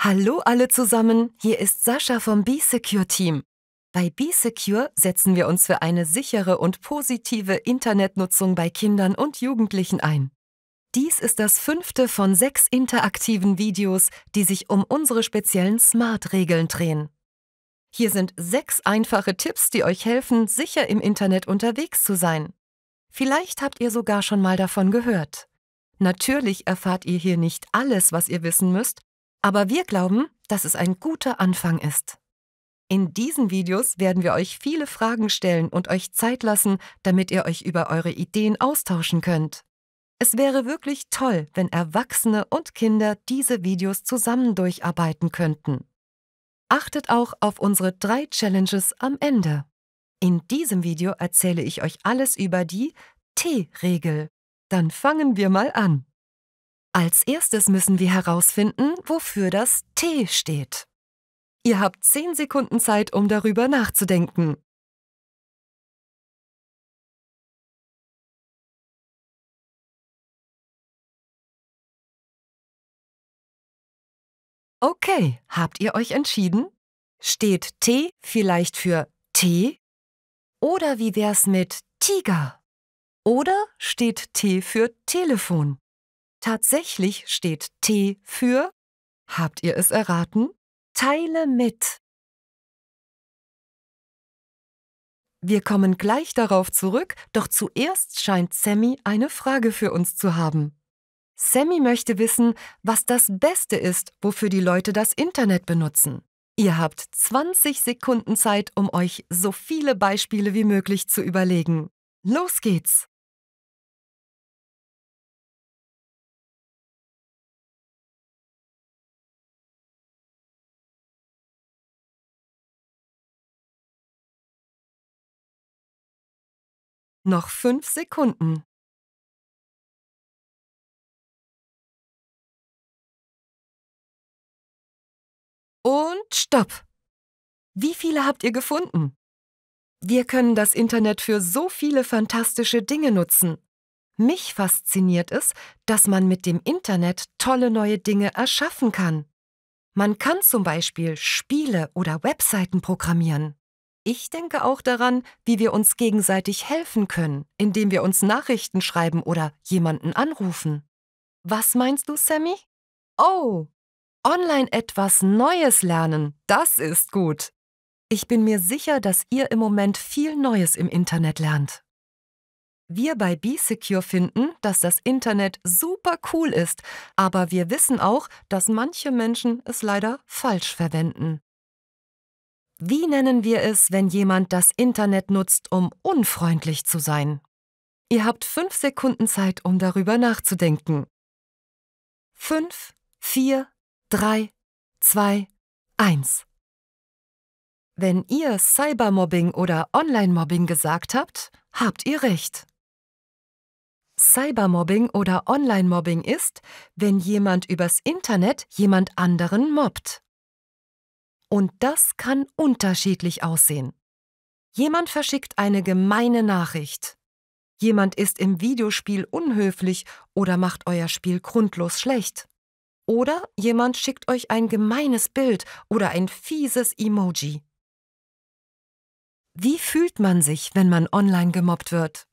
Hallo alle zusammen, hier ist Sascha vom B-Secure Team. Bei B-Secure setzen wir uns für eine sichere und positive Internetnutzung bei Kindern und Jugendlichen ein. Dies ist das fünfte von sechs interaktiven Videos, die sich um unsere speziellen Smart-Regeln drehen. Hier sind sechs einfache Tipps, die euch helfen, sicher im Internet unterwegs zu sein. Vielleicht habt ihr sogar schon mal davon gehört. Natürlich erfahrt ihr hier nicht alles, was ihr wissen müsst, aber wir glauben, dass es ein guter Anfang ist. In diesen Videos werden wir euch viele Fragen stellen und euch Zeit lassen, damit ihr euch über eure Ideen austauschen könnt. Es wäre wirklich toll, wenn Erwachsene und Kinder diese Videos zusammen durcharbeiten könnten. Achtet auch auf unsere drei Challenges am Ende. In diesem Video erzähle ich euch alles über die T-Regel. Dann fangen wir mal an. Als erstes müssen wir herausfinden, wofür das T steht. Ihr habt 10 Sekunden Zeit, um darüber nachzudenken. Okay, habt ihr euch entschieden? Steht T vielleicht für Tee? Oder wie wär's mit Tiger? Oder steht T für Telefon? Tatsächlich steht T für, habt ihr es erraten? Teile mit. Wir kommen gleich darauf zurück, doch zuerst scheint Sammy eine Frage für uns zu haben. Sammy möchte wissen, was das Beste ist, wofür die Leute das Internet benutzen. Ihr habt 20 Sekunden Zeit, um euch so viele Beispiele wie möglich zu überlegen. Los geht's! Noch fünf Sekunden. Und stopp! Wie viele habt ihr gefunden? Wir können das Internet für so viele fantastische Dinge nutzen. Mich fasziniert es, dass man mit dem Internet tolle neue Dinge erschaffen kann. Man kann zum Beispiel Spiele oder Webseiten programmieren. Ich denke auch daran, wie wir uns gegenseitig helfen können, indem wir uns Nachrichten schreiben oder jemanden anrufen. Was meinst du, Sammy? Oh, online etwas Neues lernen, das ist gut. Ich bin mir sicher, dass ihr im Moment viel Neues im Internet lernt. Wir bei B-Secure finden, dass das Internet super cool ist, aber wir wissen auch, dass manche Menschen es leider falsch verwenden. Wie nennen wir es, wenn jemand das Internet nutzt, um unfreundlich zu sein? Ihr habt fünf Sekunden Zeit, um darüber nachzudenken. Fünf, vier, drei, zwei, eins. Wenn ihr Cybermobbing oder Online-Mobbing gesagt habt, habt ihr recht. Cybermobbing oder Online-Mobbing ist, wenn jemand übers Internet jemand anderen mobbt. Und das kann unterschiedlich aussehen. Jemand verschickt eine gemeine Nachricht. Jemand ist im Videospiel unhöflich oder macht euer Spiel grundlos schlecht. Oder jemand schickt euch ein gemeines Bild oder ein fieses Emoji. Wie fühlt man sich, wenn man online gemobbt wird?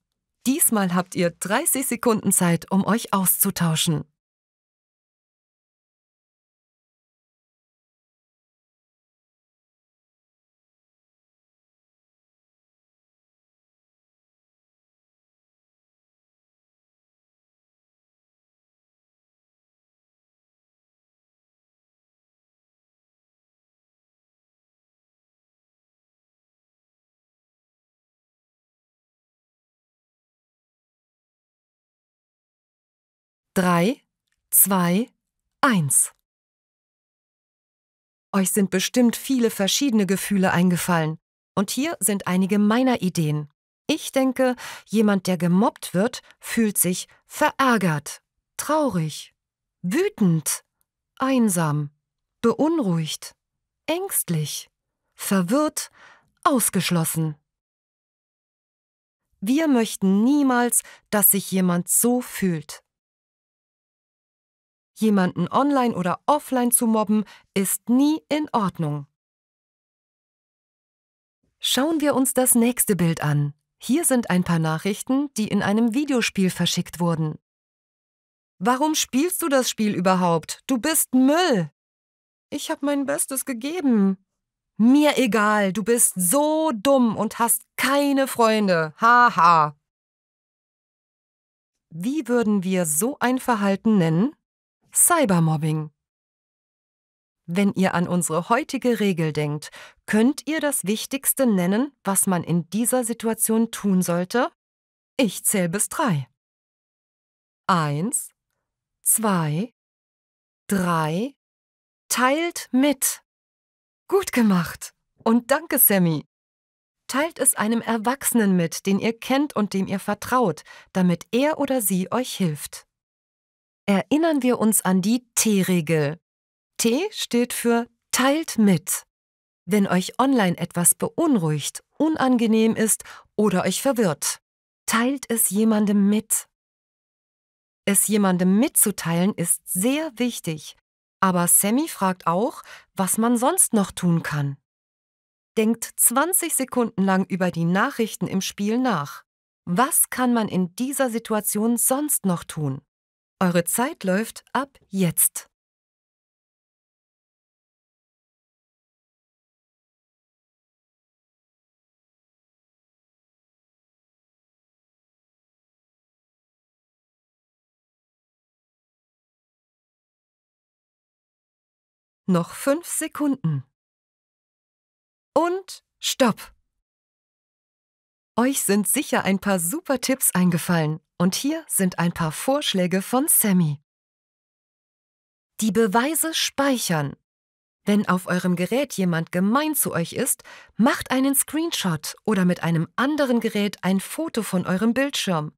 Diesmal habt ihr 30 Sekunden Zeit, um euch auszutauschen. 3, 2, 1. Euch sind bestimmt viele verschiedene Gefühle eingefallen. Und hier sind einige meiner Ideen. Ich denke, jemand, der gemobbt wird, fühlt sich verärgert, traurig, wütend, einsam, beunruhigt, ängstlich, verwirrt, ausgeschlossen. Wir möchten niemals, dass sich jemand so fühlt. Jemanden online oder offline zu mobben, ist nie in Ordnung. Schauen wir uns das nächste Bild an. Hier sind ein paar Nachrichten, die in einem Videospiel verschickt wurden. Warum spielst du das Spiel überhaupt? Du bist Müll! Ich habe mein Bestes gegeben. Mir egal, du bist so dumm und hast keine Freunde. Haha. Ha. Wie würden wir so ein Verhalten nennen? Cybermobbing. Wenn ihr an unsere heutige Regel denkt, könnt ihr das Wichtigste nennen, was man in dieser Situation tun sollte? Ich zähle bis drei. Eins, zwei, drei. Teilt mit. Gut gemacht. Und danke, Sammy. Teilt es einem Erwachsenen mit, den ihr kennt und dem ihr vertraut, damit er oder sie euch hilft erinnern wir uns an die T-Regel. T steht für teilt mit. Wenn euch online etwas beunruhigt, unangenehm ist oder euch verwirrt, teilt es jemandem mit. Es jemandem mitzuteilen ist sehr wichtig, aber Sammy fragt auch, was man sonst noch tun kann. Denkt 20 Sekunden lang über die Nachrichten im Spiel nach. Was kann man in dieser Situation sonst noch tun? Eure Zeit läuft ab jetzt. Noch fünf Sekunden. Und stopp! Euch sind sicher ein paar super Tipps eingefallen. Und hier sind ein paar Vorschläge von Sammy. Die Beweise speichern. Wenn auf eurem Gerät jemand gemein zu euch ist, macht einen Screenshot oder mit einem anderen Gerät ein Foto von eurem Bildschirm.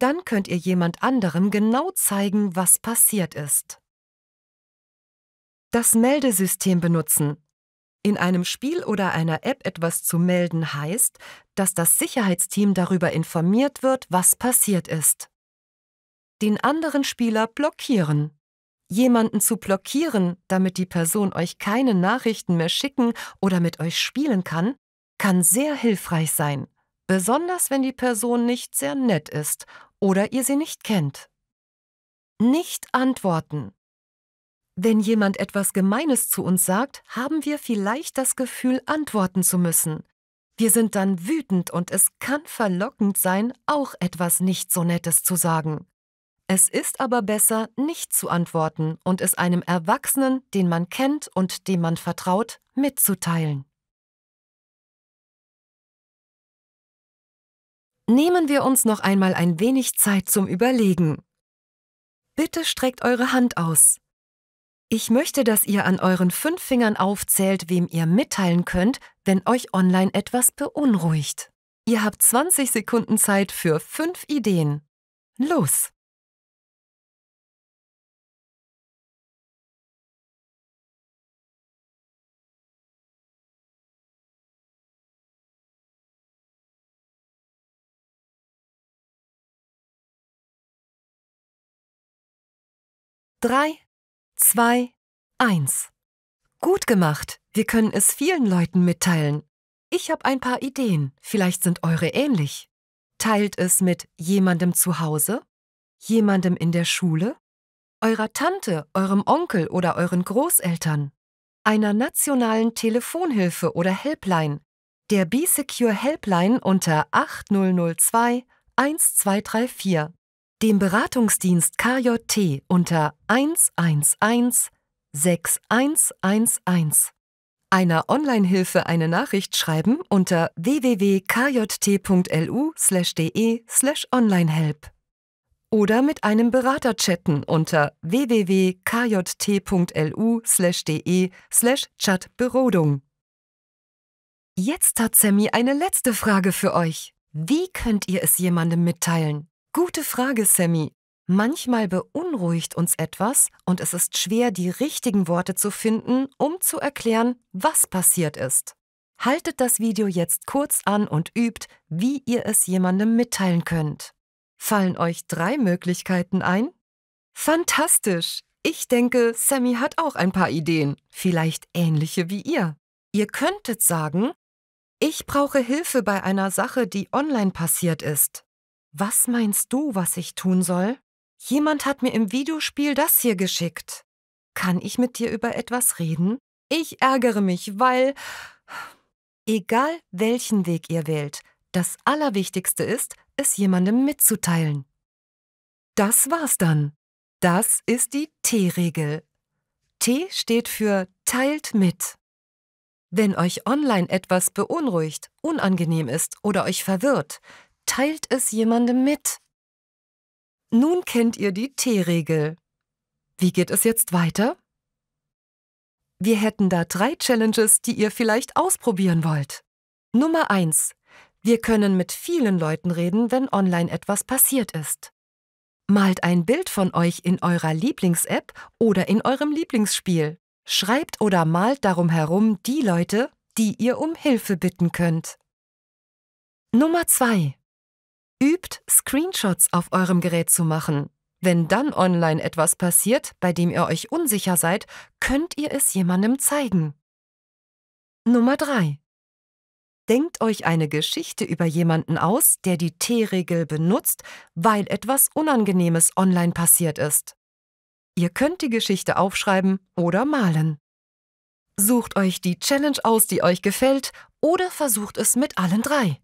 Dann könnt ihr jemand anderem genau zeigen, was passiert ist. Das Meldesystem benutzen. In einem Spiel oder einer App etwas zu melden heißt, dass das Sicherheitsteam darüber informiert wird, was passiert ist. Den anderen Spieler blockieren. Jemanden zu blockieren, damit die Person euch keine Nachrichten mehr schicken oder mit euch spielen kann, kann sehr hilfreich sein, besonders wenn die Person nicht sehr nett ist oder ihr sie nicht kennt. Nicht antworten. Wenn jemand etwas Gemeines zu uns sagt, haben wir vielleicht das Gefühl, antworten zu müssen. Wir sind dann wütend und es kann verlockend sein, auch etwas nicht so Nettes zu sagen. Es ist aber besser, nicht zu antworten und es einem Erwachsenen, den man kennt und dem man vertraut, mitzuteilen. Nehmen wir uns noch einmal ein wenig Zeit zum Überlegen. Bitte streckt eure Hand aus, ich möchte, dass ihr an euren fünf Fingern aufzählt, wem ihr mitteilen könnt, wenn euch online etwas beunruhigt. Ihr habt 20 Sekunden Zeit für fünf Ideen. Los! Drei, 2, 1. Gut gemacht. Wir können es vielen Leuten mitteilen. Ich habe ein paar Ideen. Vielleicht sind eure ähnlich. Teilt es mit jemandem zu Hause, jemandem in der Schule, eurer Tante, eurem Onkel oder euren Großeltern, einer nationalen Telefonhilfe oder Helpline, der B-Secure Helpline unter 8002 1234 dem Beratungsdienst KJT unter 111 6111. Einer Online-Hilfe eine Nachricht schreiben unter www.kjt.lu/de/onlinehelp oder mit einem Berater chatten unter www.kjt.lu/de/chatberodung. Jetzt hat Sammy eine letzte Frage für euch. Wie könnt ihr es jemandem mitteilen? Gute Frage, Sammy. Manchmal beunruhigt uns etwas und es ist schwer, die richtigen Worte zu finden, um zu erklären, was passiert ist. Haltet das Video jetzt kurz an und übt, wie ihr es jemandem mitteilen könnt. Fallen euch drei Möglichkeiten ein? Fantastisch! Ich denke, Sammy hat auch ein paar Ideen, vielleicht ähnliche wie ihr. Ihr könntet sagen, ich brauche Hilfe bei einer Sache, die online passiert ist. Was meinst du, was ich tun soll? Jemand hat mir im Videospiel das hier geschickt. Kann ich mit dir über etwas reden? Ich ärgere mich, weil... Egal welchen Weg ihr wählt, das Allerwichtigste ist, es jemandem mitzuteilen. Das war's dann. Das ist die T-Regel. T steht für teilt mit. Wenn euch online etwas beunruhigt, unangenehm ist oder euch verwirrt, teilt es jemandem mit. Nun kennt ihr die T-Regel. Wie geht es jetzt weiter? Wir hätten da drei Challenges, die ihr vielleicht ausprobieren wollt. Nummer 1. Wir können mit vielen Leuten reden, wenn online etwas passiert ist. Malt ein Bild von euch in eurer Lieblings-App oder in eurem Lieblingsspiel. Schreibt oder malt darum herum die Leute, die ihr um Hilfe bitten könnt. Nummer 2. Übt, Screenshots auf eurem Gerät zu machen. Wenn dann online etwas passiert, bei dem ihr euch unsicher seid, könnt ihr es jemandem zeigen. Nummer 3. Denkt euch eine Geschichte über jemanden aus, der die T-Regel benutzt, weil etwas Unangenehmes online passiert ist. Ihr könnt die Geschichte aufschreiben oder malen. Sucht euch die Challenge aus, die euch gefällt, oder versucht es mit allen drei.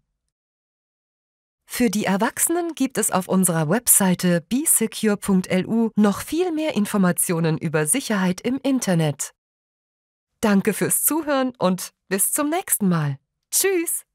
Für die Erwachsenen gibt es auf unserer Webseite besecure.lu noch viel mehr Informationen über Sicherheit im Internet. Danke fürs Zuhören und bis zum nächsten Mal. Tschüss!